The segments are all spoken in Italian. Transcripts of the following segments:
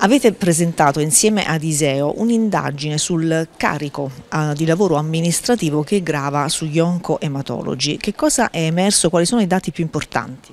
Avete presentato insieme ad Iseo un'indagine sul carico uh, di lavoro amministrativo che grava sugli oncoematologi. Che cosa è emerso? Quali sono i dati più importanti?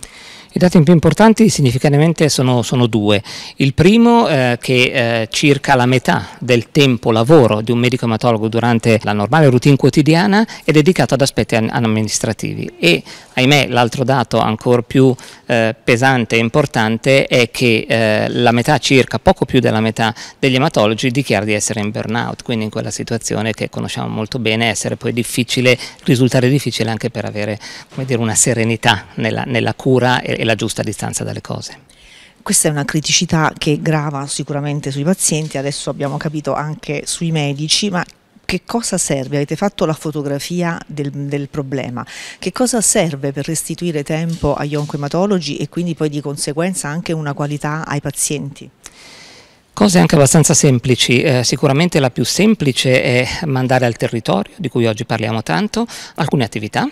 I dati più importanti significativamente sono, sono due. Il primo eh, che eh, circa la metà del tempo lavoro di un medico ematologo durante la normale routine quotidiana è dedicato ad aspetti amministrativi e ahimè l'altro dato ancora più eh, pesante e importante è che eh, la metà circa, poco più della metà degli ematologi dichiara di essere in burnout, quindi in quella situazione che conosciamo molto bene essere poi difficile, risultare difficile anche per avere dire, una serenità nella, nella cura e la giusta distanza dalle cose. Questa è una criticità che grava sicuramente sui pazienti, adesso abbiamo capito anche sui medici, ma che cosa serve? Avete fatto la fotografia del, del, problema. Che cosa serve per restituire tempo agli oncoematologi e quindi poi di conseguenza anche una qualità ai pazienti? Cose anche abbastanza semplici, eh, sicuramente la più semplice è mandare al territorio, di cui oggi parliamo tanto, alcune attività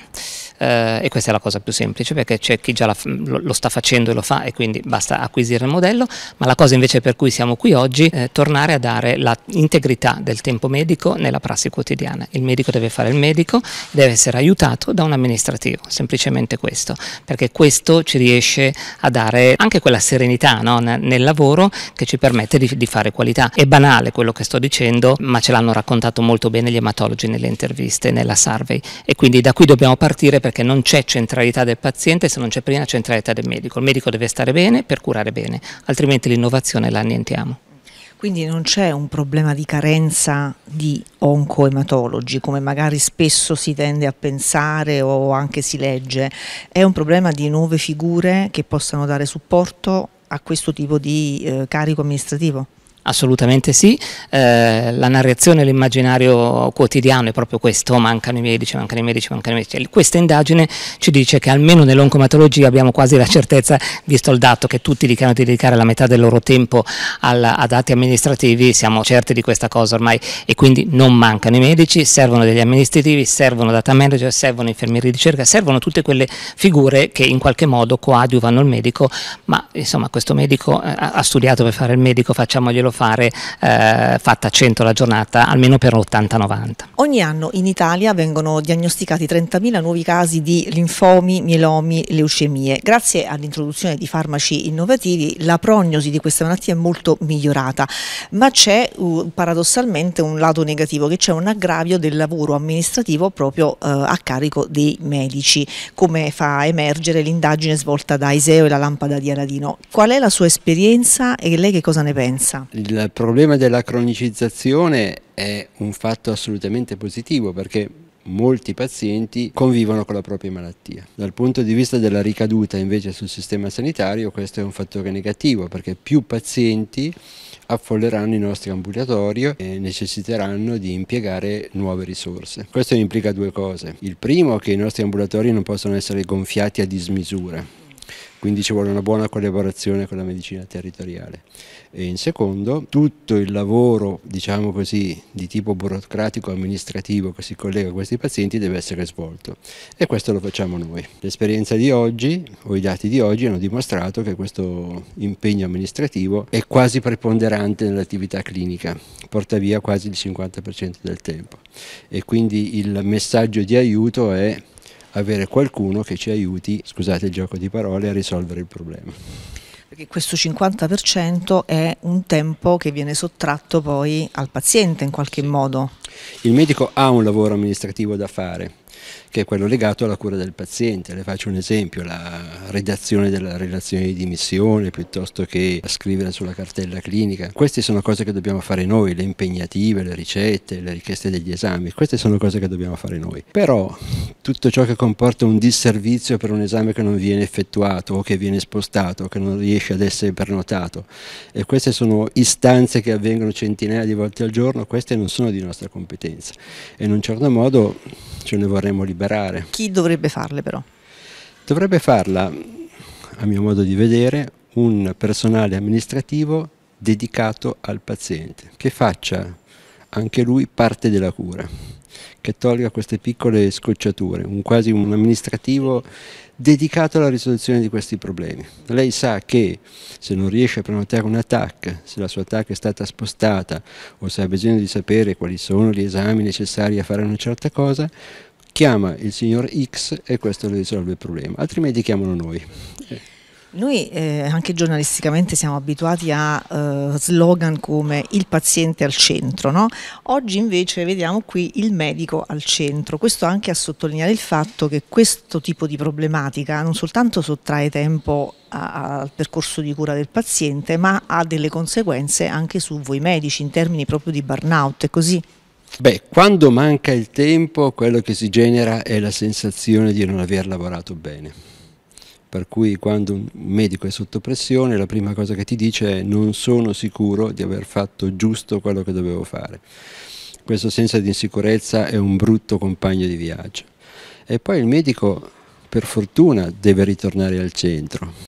eh, e questa è la cosa più semplice perché c'è chi già la, lo, lo, sta facendo e lo fa e quindi basta acquisire il modello, ma la cosa invece per cui siamo qui oggi è tornare a dare l'integrità del tempo medico nella prassi quotidiana. Il medico deve fare il medico, deve essere aiutato da un amministrativo, semplicemente questo, perché questo ci riesce a dare anche quella serenità no? nel lavoro che ci permette di, di fare qualità. È banale quello che sto dicendo, ma ce l'hanno raccontato molto bene gli ematologi nelle interviste, nella survey e quindi da qui dobbiamo partire perché perché non c'è centralità del paziente se non c'è prima centralità del medico. Il medico deve stare bene per curare bene, altrimenti l'innovazione la annientiamo. Quindi non c'è un problema di carenza di oncoematologi, come magari spesso si tende a pensare o anche si legge, è un problema di nuove figure che possano dare supporto a questo tipo di eh, carico amministrativo? Assolutamente sì, eh, la narrazione e l'immaginario quotidiano è proprio questo, oh, mancano i medici, mancano i medici, mancano i medici. Cioè, questa indagine ci dice che almeno nell'oncomatologia abbiamo quasi la certezza, visto il dato che tutti dichiarano di dedicare la metà del loro tempo alla, ad atti amministrativi, siamo certi di questa cosa ormai e quindi non mancano i medici, servono degli amministrativi, servono data manager, servono infermieri di ricerca, servono tutte quelle figure che in qualche modo coadiuvano il medico, ma insomma questo medico eh, ha studiato per fare il medico, facciamoglielo fare eh, fatta 100 la giornata, almeno per 80-90. Ogni anno in Italia vengono diagnosticati 30.000 nuovi casi di linfomi, mielomi, leucemie. Grazie all'introduzione di farmaci innovativi la prognosi di questa malattia è molto migliorata, ma c'è uh, paradossalmente un lato negativo, che c'è un aggravio del lavoro amministrativo proprio eh, a carico dei medici, come fa emergere l'indagine svolta da Iseo e la lampada di Aradino. Qual è la sua esperienza e lei che cosa ne pensa? il problema della cronicizzazione è un fatto assolutamente positivo perché molti pazienti convivono con la propria malattia. Dal punto di vista della ricaduta invece sul sistema sanitario questo è un fattore negativo perché più pazienti affolleranno i nostri ambulatori e necessiteranno di impiegare nuove risorse. Questo implica due cose. Il primo è che i nostri ambulatori non possono essere gonfiati a dismisura quindi ci vuole una buona collaborazione con la medicina territoriale. E in secondo, tutto il lavoro, diciamo così, di tipo burocratico amministrativo che si collega a questi pazienti deve essere svolto e questo lo facciamo noi. L'esperienza di oggi o i dati di oggi hanno dimostrato che questo impegno amministrativo è quasi preponderante nell'attività clinica, porta via quasi il 50% del tempo e quindi il messaggio di aiuto è avere qualcuno che ci aiuti, scusate il gioco di parole, a risolvere il problema. Perché questo 50% è un tempo che viene sottratto poi al paziente in qualche sì. modo. Il medico ha un lavoro amministrativo da fare, che è quello legato alla cura del paziente. Le faccio un esempio, la redazione della relazione di dimissione piuttosto che scrivere sulla cartella clinica. Queste sono cose che dobbiamo fare noi, le impegnative, le ricette, le richieste degli esami, queste sono cose che dobbiamo fare noi. Però tutto ciò che comporta un disservizio per un esame che non viene effettuato o che viene spostato, che non riesce ad essere pernotato, e queste sono istanze che avvengono centinaia di volte al giorno, queste non sono di nostra competenza e in un certo modo ce ne vorremmo liberare. Chi dovrebbe farle però? Dovrebbe farla, a mio modo di vedere, un personale amministrativo dedicato al paziente, che faccia anche lui parte della cura che tolga queste piccole scocciature, un, quasi un amministrativo dedicato alla risoluzione di questi problemi. Lei sa che se non riesce a prenotare una TAC, se la sua TAC è stata spostata o se ha bisogno di sapere quali sono gli esami necessari a fare una certa cosa, chiama il signor X e questo le risolve il problema, altrimenti chiamano noi. Noi eh, anche giornalisticamente siamo abituati a eh, slogan come il paziente al centro, no? oggi invece vediamo qui il medico al centro, questo anche a sottolineare il fatto che questo tipo di problematica non soltanto sottrae tempo al percorso di cura del paziente ma ha delle conseguenze anche su voi medici in termini proprio di burnout, è così? Beh, quando manca il tempo quello che si genera è la sensazione di non aver lavorato bene per cui quando un medico è sotto pressione la prima cosa che ti dice è non sono sicuro di aver fatto giusto quello che dovevo fare. Questo senso di insicurezza è un brutto compagno di viaggio. E poi il medico, per fortuna, deve ritornare al centro,